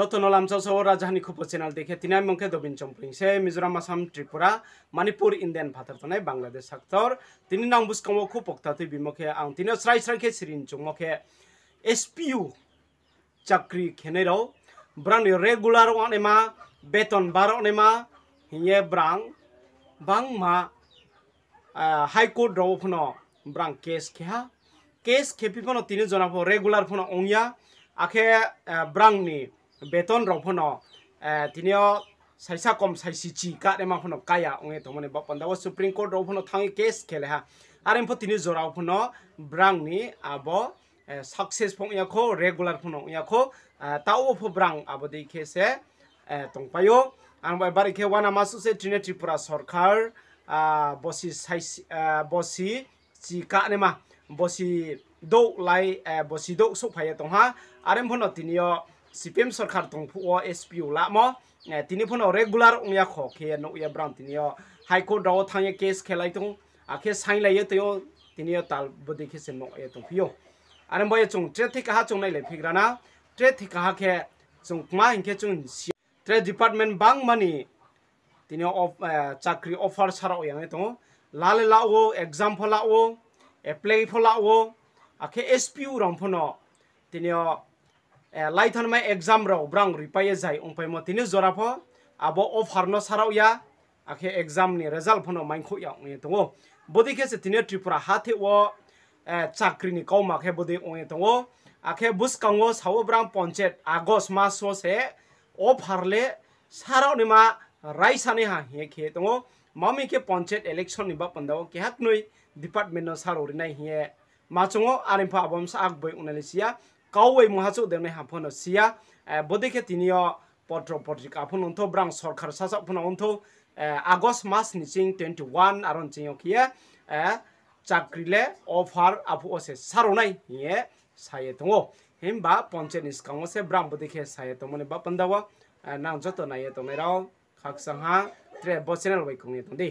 जोतो नलाम चौसव राजधानी खुपो चैनल देखे तिनाई मंखे दोबिन चम्परिंग से मिजोराम आसाम त्रिपुरा मणिपुर इंडियन फाथर तनाई बांग्लादेश साक्तर तिनी नाम बुस्कमो खुपक्ता तुई बिमखे आं तिनो स्राय स्राय खे सिरिन चुमखे एसपीयू চাকরি খেনেরও ব্রাং রেগুলার অনেমা বেতন বার অনেমা হিয়ে ব্রাং বাং মা হাইকোর্ট রব ফোন ব্রাং কেস খেহা কেস খেপি ফোন তিনি জনাব রেগুলার ফোন অংয়া আখে ব্রাংনি বেতন রফন তিনিও সাইসা কম সাইসি চি কাত এমা ফোন কায়া ওই তোমার বাপ পান্ডাব সুপ্রিম কোর্ট রফন থাঙে কেস খেলে হা আর এমফো তিনি জোরা ফোন ব্রাং নি আব সাকসেস ফোন ইয়াকো রেগুলার ফোন ইয়াকো তাও অফ ব্রাং আবো দেই খেসে তংপায়ো আর এবার কে ওয়ান আমাসু সে ত্রিনে ত্রিপুরা সরকার বসি সাইস বসি চি কাত বসি দৌ লাই বসি দৌ সফাইয়া তোহা আর এমফোন তিনিও CPM सरकार तंगफुओ SPU लामो तिनि फन रेगुलर उया खखे न उया ब्राम तिनियो हाई कोर्ट राव थांगे केस खेलाय तंग आखे साइन लायो तयो तिनियो ताल बदि खेसे न ए तंफियो आरो बय जों ट्रेथिक हा जों नायलाय फिग्राना ट्रेथिक हा खे जों मा हिंखे जों ट्रेड डिपार्टमेंट बां मानि तिनियो ऑफ चाकरी ऑफर सारा उया तंग लाले लाओ एग्जाम फलाओ एप्लाई फलाओ आखे SPU रंफनो तिनियो লাইথন মাই এক্সাম রও ব্রাং রুইপাইয়ে যাই উমফাই মতিন জরা ফ আবো ও ফারন সারাও ইয়া আখে এক্সাম নি রেজাল্ট ফনো মাইনখো ইয়া উয়ে তো বদি খেসে তিন ত্রিপুরা হাতে ও চাকরি নি কৌ মাখে বদি উয়ে তো আখে বুস কাঙ্গো সাউ ব্রাং পঞ্চায়েত আগস্ট মাস সে ও ফারলে সারাও নি মা রাইসানে হা হিয়ে খেয়ে তো মামি কে পঞ্চায়েত এলেকশন নি বা পন্দাও কেহাক নই ডিপার্টমেন্ট সারো রে নাই হিয়ে মাছ আরিমফা আবম আগবই উনালিসিয়া কাউই মহাজু দেউনে হাফন সিয়া বদেখে তিনি পত্র পত্রিক আপন অন্ত ব্রাং সরকার সাসাপন অন্ত আগস্ট মাস নিচিং টুয়েন্টি ওয়ান আর চিং কে চাকরিলে অফার আপু অসে সারনাই ইয়ে সাইয়ে দো হিম বা পঞ্চায়েত নিষ্কাম সে ব্রাম বদেখে সাইয়ে তোমনে বা পান্দাব না যত নাই তোমেরাও খাকসাহা ত্রে বসেনাল বৈকুং দেই